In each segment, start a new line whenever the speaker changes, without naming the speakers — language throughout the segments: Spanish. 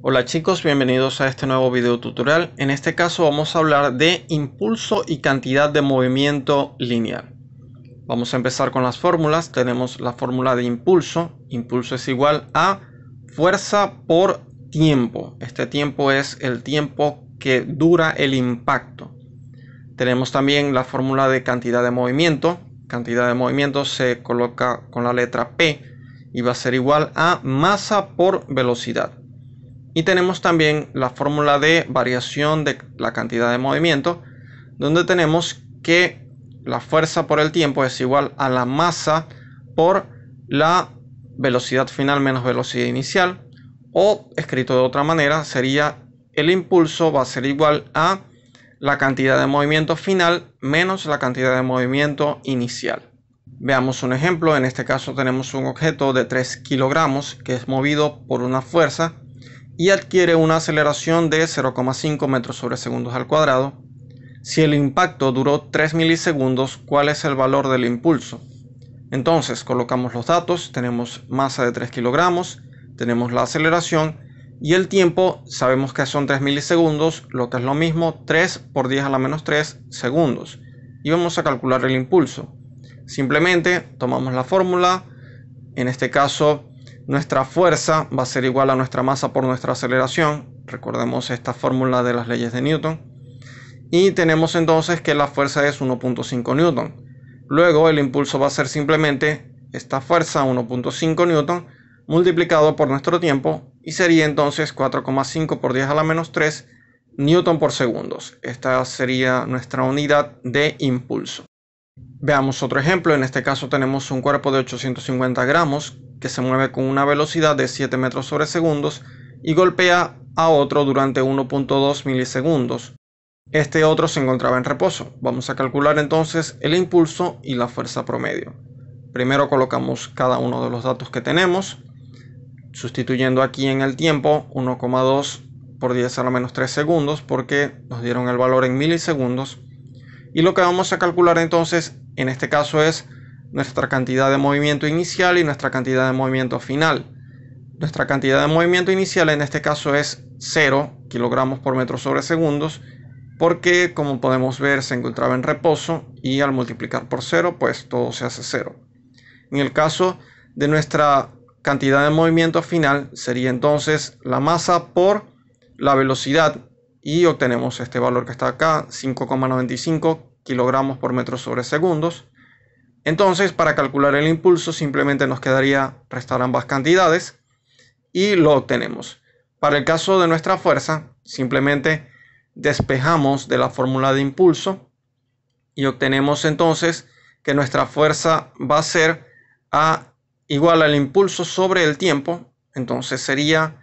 Hola chicos, bienvenidos a este nuevo video tutorial. En este caso vamos a hablar de impulso y cantidad de movimiento lineal. Vamos a empezar con las fórmulas. Tenemos la fórmula de impulso. Impulso es igual a fuerza por tiempo. Este tiempo es el tiempo que dura el impacto. Tenemos también la fórmula de cantidad de movimiento. Cantidad de movimiento se coloca con la letra P y va a ser igual a masa por velocidad. Y tenemos también la fórmula de variación de la cantidad de movimiento, donde tenemos que la fuerza por el tiempo es igual a la masa por la velocidad final menos velocidad inicial. O escrito de otra manera, sería el impulso va a ser igual a la cantidad de movimiento final menos la cantidad de movimiento inicial. Veamos un ejemplo, en este caso tenemos un objeto de 3 kilogramos que es movido por una fuerza y adquiere una aceleración de 0,5 metros sobre segundos al cuadrado si el impacto duró 3 milisegundos, ¿cuál es el valor del impulso? Entonces colocamos los datos, tenemos masa de 3 kilogramos, tenemos la aceleración y el tiempo sabemos que son 3 milisegundos, lo que es lo mismo 3 por 10 a la menos 3 segundos. Y vamos a calcular el impulso. Simplemente tomamos la fórmula, en este caso nuestra fuerza va a ser igual a nuestra masa por nuestra aceleración. Recordemos esta fórmula de las leyes de Newton. Y tenemos entonces que la fuerza es 1.5 Newton. Luego el impulso va a ser simplemente esta fuerza 1.5 Newton multiplicado por nuestro tiempo y sería entonces 4,5 por 10 a la menos 3 Newton por segundos. Esta sería nuestra unidad de impulso. Veamos otro ejemplo, en este caso tenemos un cuerpo de 850 gramos que se mueve con una velocidad de 7 metros sobre segundos y golpea a otro durante 1.2 milisegundos. Este otro se encontraba en reposo. Vamos a calcular entonces el impulso y la fuerza promedio. Primero colocamos cada uno de los datos que tenemos, sustituyendo aquí en el tiempo 1,2 por 10 a la menos 3 segundos porque nos dieron el valor en milisegundos y lo que vamos a calcular entonces en este caso es nuestra cantidad de movimiento inicial y nuestra cantidad de movimiento final. Nuestra cantidad de movimiento inicial en este caso es 0 kilogramos por metro sobre segundos porque como podemos ver se encontraba en reposo y al multiplicar por 0 pues todo se hace 0. En el caso de nuestra cantidad de movimiento final sería entonces la masa por la velocidad y obtenemos este valor que está acá, 5,95 kilogramos por metro sobre segundos. Entonces, para calcular el impulso, simplemente nos quedaría restar ambas cantidades y lo obtenemos. Para el caso de nuestra fuerza, simplemente despejamos de la fórmula de impulso y obtenemos entonces que nuestra fuerza va a ser a igual al impulso sobre el tiempo, entonces sería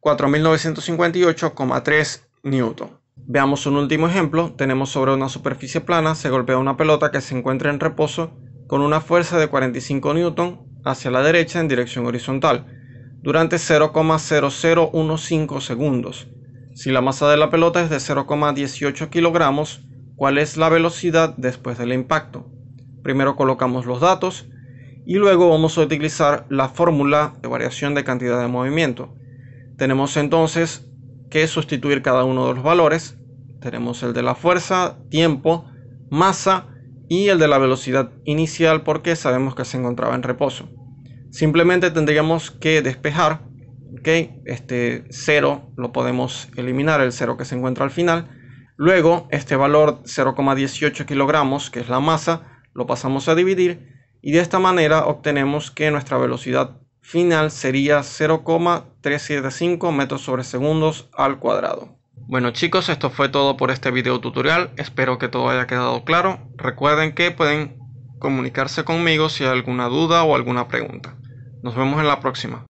4958,3 newton. Veamos un último ejemplo. Tenemos sobre una superficie plana se golpea una pelota que se encuentra en reposo con una fuerza de 45 newton hacia la derecha en dirección horizontal durante 0,0015 segundos. Si la masa de la pelota es de 0,18 kilogramos, ¿cuál es la velocidad después del impacto? Primero colocamos los datos y luego vamos a utilizar la fórmula de variación de cantidad de movimiento. Tenemos entonces que sustituir cada uno de los valores. Tenemos el de la fuerza, tiempo, masa y el de la velocidad inicial porque sabemos que se encontraba en reposo. Simplemente tendríamos que despejar, ¿ok? Este 0 lo podemos eliminar, el 0 que se encuentra al final. Luego, este valor 0,18 kilogramos, que es la masa, lo pasamos a dividir y de esta manera obtenemos que nuestra velocidad final sería 0,375 metros sobre segundos al cuadrado. Bueno chicos, esto fue todo por este video tutorial, espero que todo haya quedado claro. Recuerden que pueden comunicarse conmigo si hay alguna duda o alguna pregunta. Nos vemos en la próxima.